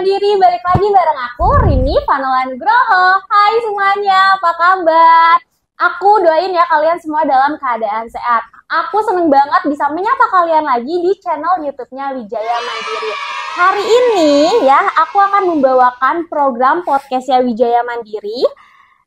mandiri diri, balik lagi bareng aku, Rini Panelan Groho. Hai semuanya, apa kabar? Aku doain ya kalian semua dalam keadaan sehat. Aku seneng banget bisa menyapa kalian lagi di channel YouTube-nya Wijaya Mandiri. Hari ini ya, aku akan membawakan program podcastnya Wijaya Mandiri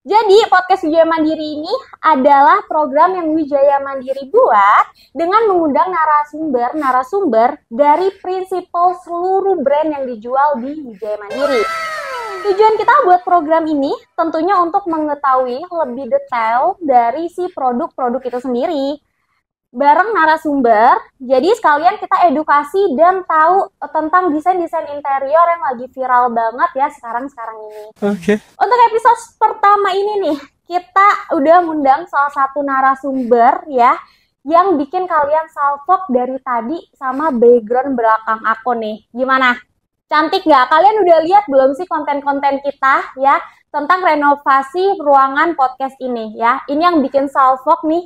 jadi podcast Wijaya Mandiri ini adalah program yang Wijaya Mandiri buat dengan mengundang narasumber-narasumber dari prinsipal seluruh brand yang dijual di Wijaya Mandiri. Tujuan kita buat program ini tentunya untuk mengetahui lebih detail dari si produk-produk itu sendiri, bareng narasumber. Jadi sekalian kita edukasi dan tahu tentang desain-desain interior yang lagi viral banget ya sekarang-sekarang ini. Oke. Okay. Untuk episode pertama ini nih, kita udah ngundang salah satu narasumber ya yang bikin kalian salfok dari tadi sama background belakang aku nih. Gimana? Cantik nggak? Kalian udah lihat belum sih konten-konten kita ya tentang renovasi ruangan podcast ini ya? Ini yang bikin salfok nih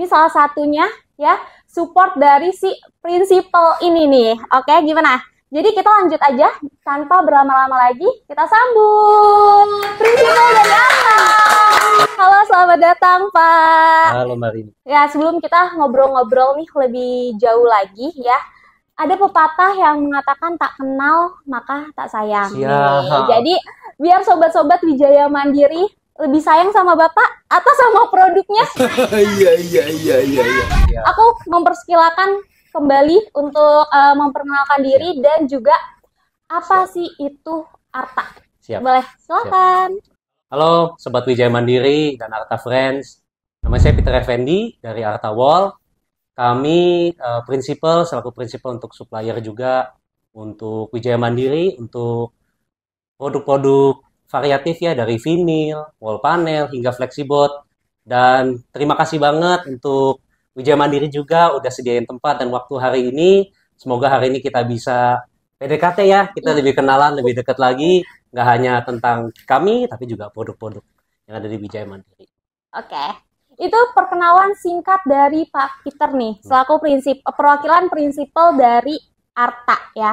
ini salah satunya ya support dari si prinsipal ini nih. Oke, gimana? Jadi kita lanjut aja tanpa berlama-lama lagi. Kita sambut prinsipal dan apa Halo, selamat datang Pak. Halo Marini. Ya, sebelum kita ngobrol-ngobrol nih lebih jauh lagi ya ada pepatah yang mengatakan tak kenal maka tak sayang. Ya. Jadi biar sobat-sobat Wijaya Mandiri lebih sayang sama bapak atau sama produknya? Iya, iya iya iya iya. Aku mempersilakan kembali untuk uh, memperkenalkan diri dan juga apa Siap. sih itu Arta? Siap. Boleh, silakan. Siap. Halo, Sobat Wijaya Mandiri dan Arta Friends. Nama saya Peter Effendi dari Arta Wall. Kami uh, prinsipal, selaku prinsipal untuk supplier juga, untuk Wijaya Mandiri, untuk produk-produk variatif ya dari vinil, wall panel hingga flexibot. Dan terima kasih banget untuk Wijaya Mandiri juga udah sediain tempat dan waktu hari ini. Semoga hari ini kita bisa PDKT ya, kita iya. lebih kenalan, lebih dekat lagi. Nggak hanya tentang kami, tapi juga produk-produk yang ada di Wijaya Mandiri. Oke, itu perkenalan singkat dari Pak Peter nih, hmm. selaku prinsip perwakilan prinsipal dari Arta ya.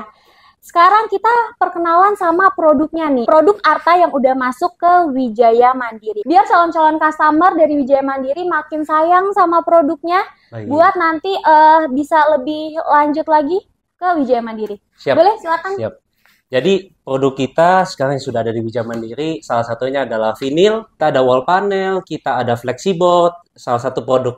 Sekarang kita perkenalan sama produknya nih. Produk Arta yang udah masuk ke Wijaya Mandiri. Biar calon-calon customer dari Wijaya Mandiri makin sayang sama produknya Baik. buat nanti uh, bisa lebih lanjut lagi ke Wijaya Mandiri. Siap. Boleh silakan. Siap. Jadi produk kita sekarang yang sudah ada di Wijaya Mandiri, salah satunya adalah vinil, kita ada wall panel, kita ada flexiboard, salah satu produk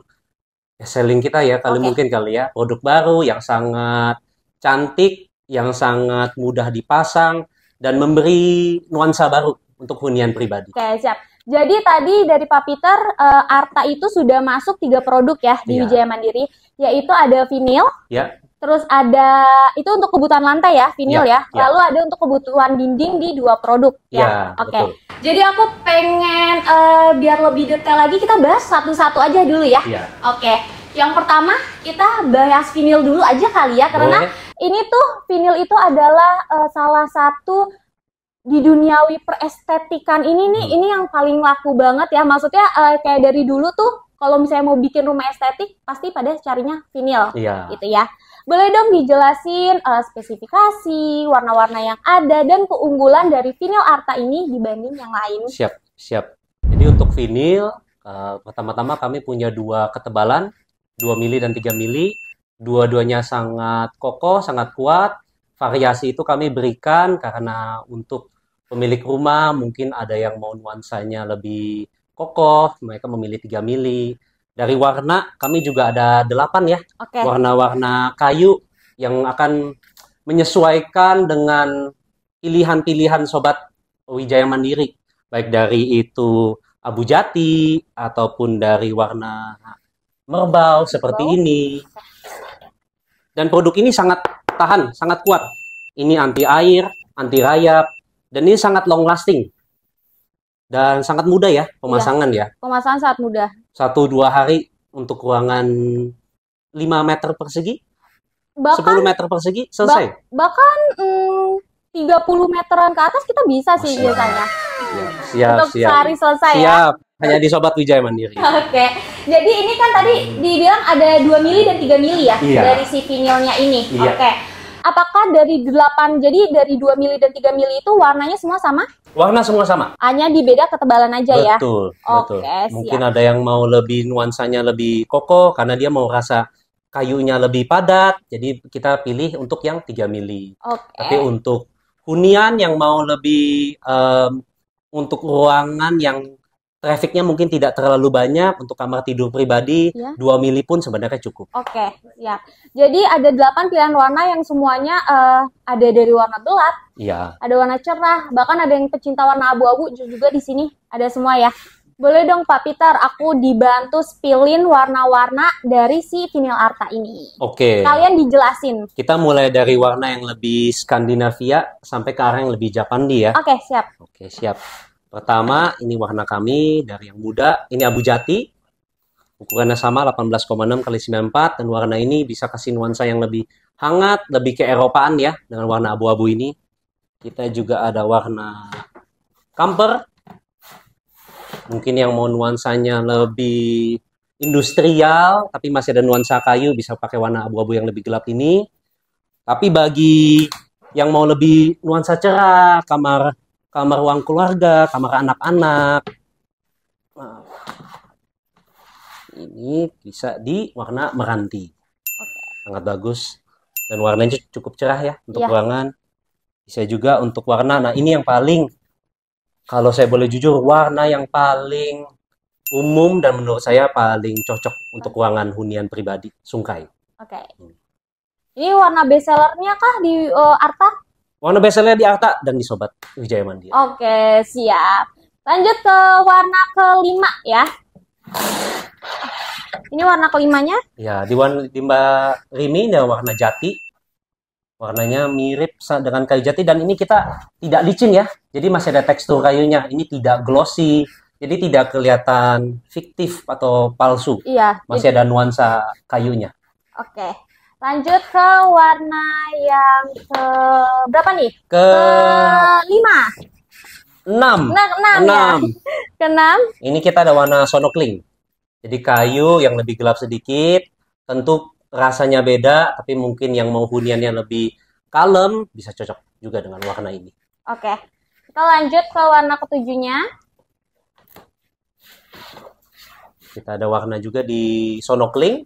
ya, selling kita ya, kali okay. mungkin kali ya, produk baru yang sangat cantik, yang sangat mudah dipasang dan memberi nuansa baru untuk hunian pribadi. Oke, siap. Jadi tadi dari Pak Peter, uh, Arta itu sudah masuk tiga produk ya di ya. Wijaya Mandiri, yaitu ada vinil, ya. terus ada itu untuk kebutuhan lantai ya, vinil ya, ya. ya. lalu ada untuk kebutuhan dinding di dua produk ya. ya. Oke. Okay. Jadi aku pengen uh, biar lebih detail lagi kita bahas satu-satu aja dulu ya. ya. Oke. Okay. Yang pertama kita bahas vinil dulu aja kali ya karena Boleh. ini tuh vinil itu adalah uh, salah satu di duniawi perestetikan ini nih hmm. ini yang paling laku banget ya maksudnya uh, kayak dari dulu tuh kalau misalnya mau bikin rumah estetik pasti pada carinya vinil Iya. gitu ya boleh dong dijelasin uh, spesifikasi warna-warna yang ada dan keunggulan dari vinil arta ini dibanding yang lain siap siap jadi untuk vinil uh, pertama-tama kami punya dua ketebalan 2 mili dan 3 mili. Dua-duanya sangat kokoh, sangat kuat. Variasi itu kami berikan karena untuk pemilik rumah mungkin ada yang mau nuansanya lebih kokoh, mereka memilih 3 mili. Dari warna kami juga ada 8 ya. warna Warna-warna kayu yang akan menyesuaikan dengan pilihan-pilihan sobat Wijaya Mandiri, baik dari itu Abu Jati ataupun dari warna merbau seperti ini. Dan produk ini sangat tahan, sangat kuat. Ini anti air, anti rayap, dan ini sangat long lasting. Dan sangat mudah ya pemasangan ya. ya. Pemasangan sangat mudah. Satu dua hari untuk ruangan 5 meter persegi, bahkan, 10 meter persegi, selesai. Bah, bahkan mm, 30 meteran ke atas kita bisa sih oh, biasanya. Siap, siap. Untuk siap. sehari selesai ya. siap. ya hanya di Sobat Wijaya Mandiri. Oke, okay. jadi ini kan tadi dibilang ada 2 mili dan 3 mili ya iya. dari si vinilnya ini. Iya. Oke. Okay. Apakah dari 8, jadi dari 2 mili dan 3 mili itu warnanya semua sama? Warna semua sama. Hanya di beda ketebalan aja betul, ya? Betul, betul. Okay, Mungkin siap. ada yang mau lebih nuansanya lebih kokoh karena dia mau rasa kayunya lebih padat. Jadi kita pilih untuk yang 3 mili. Okay. Tapi untuk hunian yang mau lebih um, untuk ruangan yang trafficnya mungkin tidak terlalu banyak untuk kamar tidur pribadi ya. 2 mili pun sebenarnya cukup. Oke, okay, ya. Jadi ada 8 pilihan warna yang semuanya uh, ada dari warna gelap, ya. ada warna cerah, bahkan ada yang pecinta warna abu-abu juga di sini ada semua ya. Boleh dong Pak Peter, aku dibantu spilin warna-warna dari si vinyl arta ini. Oke. Okay. Kalian dijelasin. Kita mulai dari warna yang lebih Skandinavia sampai ke arah yang lebih Japandi ya. Oke, okay, siap. Oke, okay, siap. Pertama, ini warna kami dari yang muda. Ini Abu Jati. Ukurannya sama 18,6 kali 94 dan warna ini bisa kasih nuansa yang lebih hangat, lebih ke Eropaan ya dengan warna abu-abu ini. Kita juga ada warna camper. Mungkin yang mau nuansanya lebih industrial tapi masih ada nuansa kayu bisa pakai warna abu-abu yang lebih gelap ini. Tapi bagi yang mau lebih nuansa cerah, kamar kamar ruang keluarga, kamar anak-anak. Nah, ini bisa di warna meranti. Okay. Sangat bagus. Dan warnanya cukup cerah ya untuk yeah. ruangan. Bisa juga untuk warna. Nah, ini yang paling kalau saya boleh jujur warna yang paling umum dan menurut saya paling cocok okay. untuk ruangan hunian pribadi sungkai. Oke. Okay. Hmm. Ini warna bestsellernya kah di uh, Arta? Warna bezelnya di Arta dan di Sobat Wijaya Mandiri. Oke, siap. Lanjut ke warna kelima ya. Ini warna kelimanya? Ya, di, warna, di Mbak Rimi ini warna jati. Warnanya mirip dengan kayu jati dan ini kita tidak licin ya. Jadi masih ada tekstur kayunya. Ini tidak glossy. Jadi tidak kelihatan fiktif atau palsu. Iya. Masih ada nuansa kayunya. Oke. Lanjut ke warna yang ke berapa nih? Ke, ke lima. Enam. Nah, enam. enam. Ya. ke enam. Ini kita ada warna sonokling. Jadi kayu yang lebih gelap sedikit, tentu rasanya beda, tapi mungkin yang mau hunian yang lebih kalem bisa cocok juga dengan warna ini. Oke, kita lanjut ke warna ketujuhnya. Kita ada warna juga di sonokling.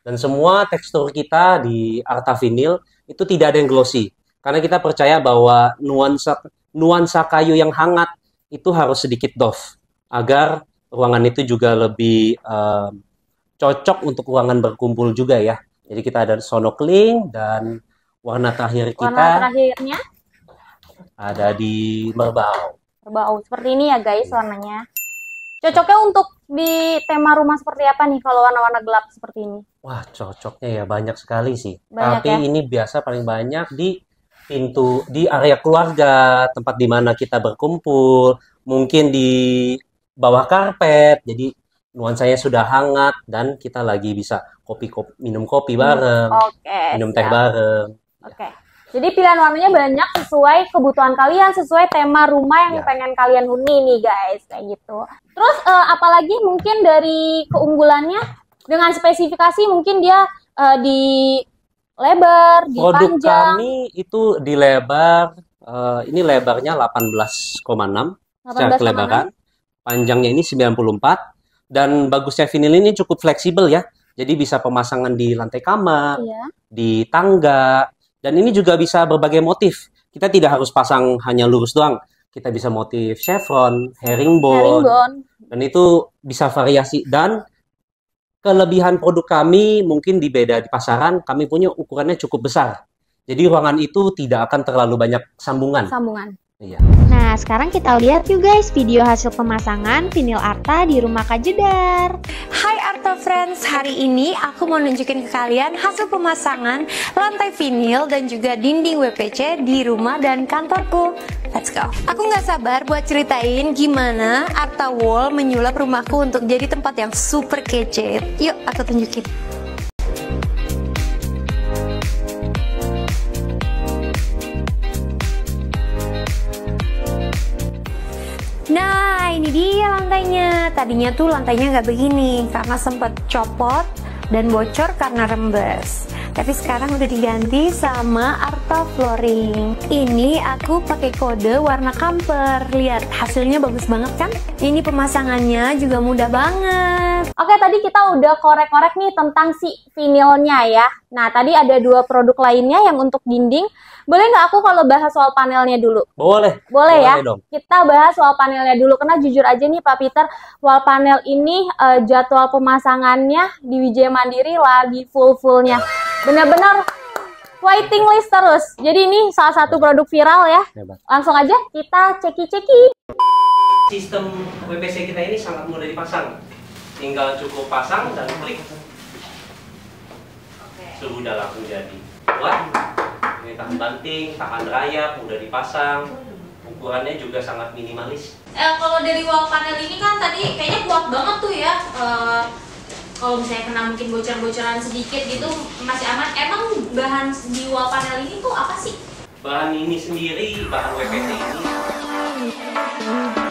Dan semua tekstur kita di Arta Vinil itu tidak ada yang glossy. Karena kita percaya bahwa nuansa nuansa kayu yang hangat itu harus sedikit doff agar ruangan itu juga lebih uh, cocok untuk ruangan berkumpul juga ya. Jadi kita ada sonokling dan warna terakhir kita warna terakhirnya ada di merbau. Merbau seperti ini ya guys warnanya. Cocoknya untuk di tema rumah seperti apa nih kalau warna-warna gelap seperti ini? Wah, cocoknya ya banyak sekali sih. Banyak Tapi ya? ini biasa paling banyak di pintu di area keluarga, tempat di mana kita berkumpul, mungkin di bawah karpet. Jadi nuansanya sudah hangat dan kita lagi bisa kopi, kopi minum kopi bareng, okay, minum siap. teh bareng. Oke. Okay. Jadi pilihan warnanya banyak sesuai kebutuhan kalian, sesuai tema rumah yang ya. pengen kalian huni nih guys, kayak gitu. Terus uh, apalagi mungkin dari keunggulannya dengan spesifikasi mungkin dia uh, di lebar, di Produk kami itu di lebar, uh, ini lebarnya 18,6 secara kelebaran, panjangnya ini 94 dan bagusnya vinil ini cukup fleksibel ya. Jadi bisa pemasangan di lantai kamar, iya. di tangga, dan ini juga bisa berbagai motif. Kita tidak harus pasang hanya lurus doang. Kita bisa motif chevron, herringbone, herringbone. dan itu bisa variasi dan kelebihan produk kami mungkin di beda di pasaran kami punya ukurannya cukup besar. Jadi ruangan itu tidak akan terlalu banyak sambungan. Sambungan. Iya. Nah, sekarang kita lihat yuk guys video hasil pemasangan vinil Arta di rumah Kak Jedar. Hai Arta Friends, hari ini aku mau nunjukin ke kalian hasil pemasangan lantai vinil dan juga dinding WPC di rumah dan kantorku. Let's go. Aku nggak sabar buat ceritain gimana Arta Wall menyulap rumahku untuk jadi tempat yang super kece. Yuk, aku tunjukin. lantainya. Tadinya tuh lantainya nggak begini karena sempet copot dan bocor karena rembes. Tapi sekarang udah diganti sama Arta Flooring. Ini aku pakai kode warna camper. Lihat hasilnya bagus banget kan? Ini pemasangannya juga mudah banget. Oke, tadi kita udah korek-korek nih tentang si vinilnya ya. Nah, tadi ada dua produk lainnya yang untuk dinding. Boleh nggak aku kalau bahas soal panelnya dulu? Boleh. Boleh, ya? Boleh ya. Dong. Kita bahas soal panelnya dulu karena jujur aja nih Pak Peter, wall panel ini uh, jadwal pemasangannya di Wijaya Mandiri lagi full-fullnya. Benar-benar waiting list terus. Jadi ini salah satu produk viral ya. Langsung aja kita ceki-ceki. Sistem WPC kita ini sangat mudah dipasang. Tinggal cukup pasang dan klik. Sudah laku jadi. Wah, ini tahan banting, tahan rayap, mudah dipasang. Ukurannya juga sangat minimalis. Eh, kalau dari wall panel ini kan tadi kayaknya kuat banget tuh ya. Eh, kalau misalnya kena mungkin bocoran bocoran sedikit gitu masih aman. Emang bahan di wall panel ini tuh apa sih? Bahan ini sendiri, bahan WPT ini. Oh.